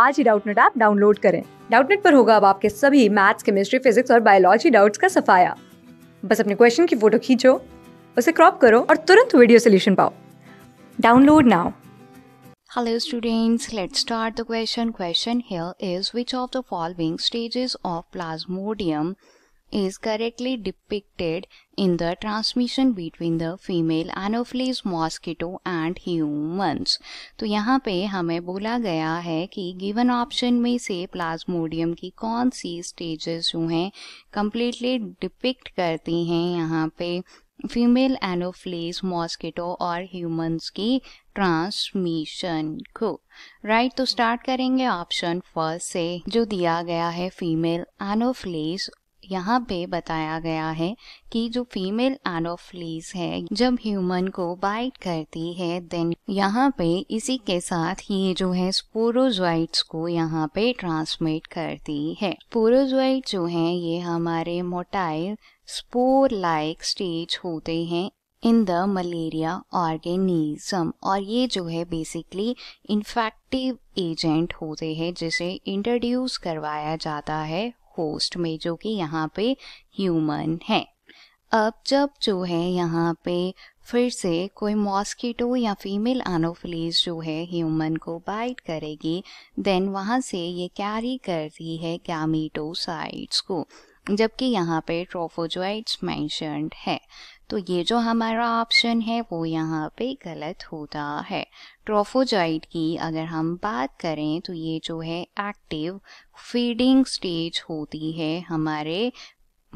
आज ही Doubtnut app download करें डाउटनेट पर होगा अब आपके सभी मैथ्स केमिस्ट्री फिजिक्स और बायोलॉजी डाउट्स का सफाया बस अपने क्वेश्चन की फोटो खींचो उसे क्रॉप करो और तुरंत वीडियो सोल्यूशन पाओ download now Hello students, let's start the question. Question here is which of the following stages of plasmodium is correctly depicted in the transmission between the female anopheles mosquito and humans. तो यहाँ पे हमें बोला गया है कि given option में से plasmodium की कौन सी stages जो हैं completely depict करती हैं यहाँ पे फीमेल एनोफ्लेस मॉस्किटो और ह्यूमंस की ट्रांसमिशन को राइट तो स्टार्ट करेंगे ऑप्शन फर्स्ट से जो दिया गया है फीमेल एनोफ्लेस यहाँ पे बताया गया है कि जो फीमेल एनोफ्लीज है जब ह्यूमन को बाइट करती है देन यहाँ पे इसी के साथ ये जो है स्पोरोजाइट्स को यहाँ पे ट्रांसमिट करती है स्पोरोजाइट जो है ये हमारे मोटाइल स्पोर लाइक स्टेज होते हैं इन द मलेरिया ऑर्गेनिज्म और ये जो है बेसिकली इन्फेक्टिव एजेंट होते हैं जिसे इंट्रोड्यूस करवाया जाता है पोस्ट में जो कि यहाँ पे ह्यूमन है अब जब जो है यहाँ पे फिर से कोई मॉस्किटो या फीमेल एनोफिलीज जो है ह्यूमन को बाइट करेगी देन वहाँ से ये कैरी करती है गैमीटोसाइट्स को जबकि यहाँ पे ट्रोफोजोइट्स मैंशनड है तो ये जो हमारा ऑप्शन है वो यहाँ पे गलत होता है ट्रोफोजाइट की अगर हम बात करें तो ये जो है एक्टिव फीडिंग स्टेज होती है हमारे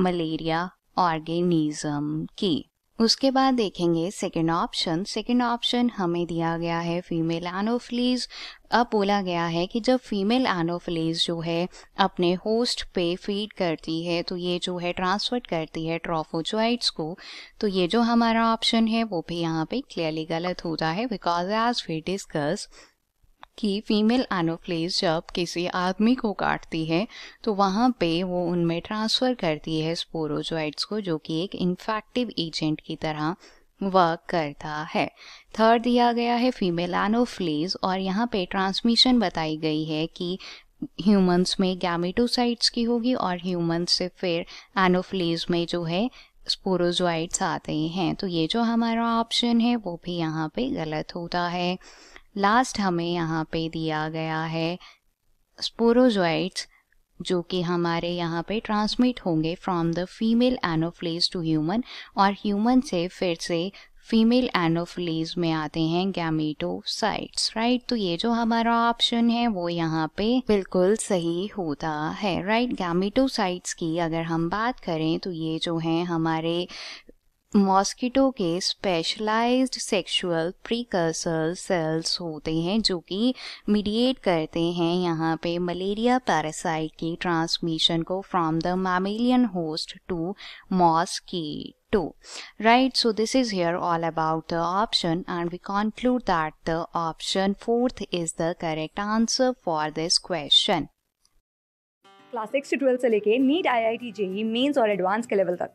मलेरिया ऑर्गेनिज्म की उसके बाद देखेंगे सेकेंड ऑप्शन सेकेंड ऑप्शन हमें दिया गया है फीमेल एनोफिलीज अब बोला गया है कि जब फीमेल एनोफिलीज जो है अपने होस्ट पे फीड करती है तो ये जो है ट्रांसफर करती है ट्रोफोजोइड्स को तो ये जो हमारा ऑप्शन है वो भी यहाँ पे क्लियरली गलत होता है बिकॉज एज वी डिस्कस कि फीमेल एनोफ्लेज जब किसी आदमी को काटती है तो वहाँ पे वो उनमें ट्रांसफ़र करती है स्पोरोजॉइड्स को जो कि एक इन्फेक्टिव एजेंट की तरह वर्क करता है थर्ड दिया गया है फीमेल एनोफ्लेज और यहाँ पे ट्रांसमिशन बताई गई है कि ह्यूमंस में गैमेटोसाइट्स की होगी और ह्यूमन से फिर एनोफ्लेज में जो है स्पोरोजॉइड्स आते हैं तो ये जो हमारा ऑप्शन है वो भी यहाँ पे गलत होता है लास्ट हमें यहाँ पे दिया गया है स्पोरोजॉइट्स जो कि हमारे यहाँ पे ट्रांसमिट होंगे from the female anopheles to human और ह्यूमन से फिर से फीमेल एनोफ्लेज में आते हैं गैमेटोसाइट्स राइट तो ये जो हमारा ऑप्शन है वो यहाँ पे बिल्कुल सही होता है राइट गैमेटोसाइट्स की अगर हम बात करें तो ये जो है हमारे मॉस्किटो के स्पेशलाइज्ड सेक्सुअल प्रीकर्सर सेल्स होते हैं जो कि मीडिएट करते हैं यहाँ पे मलेरिया पैरासाइट की ट्रांसमिशन को from the mammalian host to mosquito right so this is is all about the option and we conclude that the option fourth is the correct answer for this question class six से से लेके NEET I I T JEE mains और advance के level तक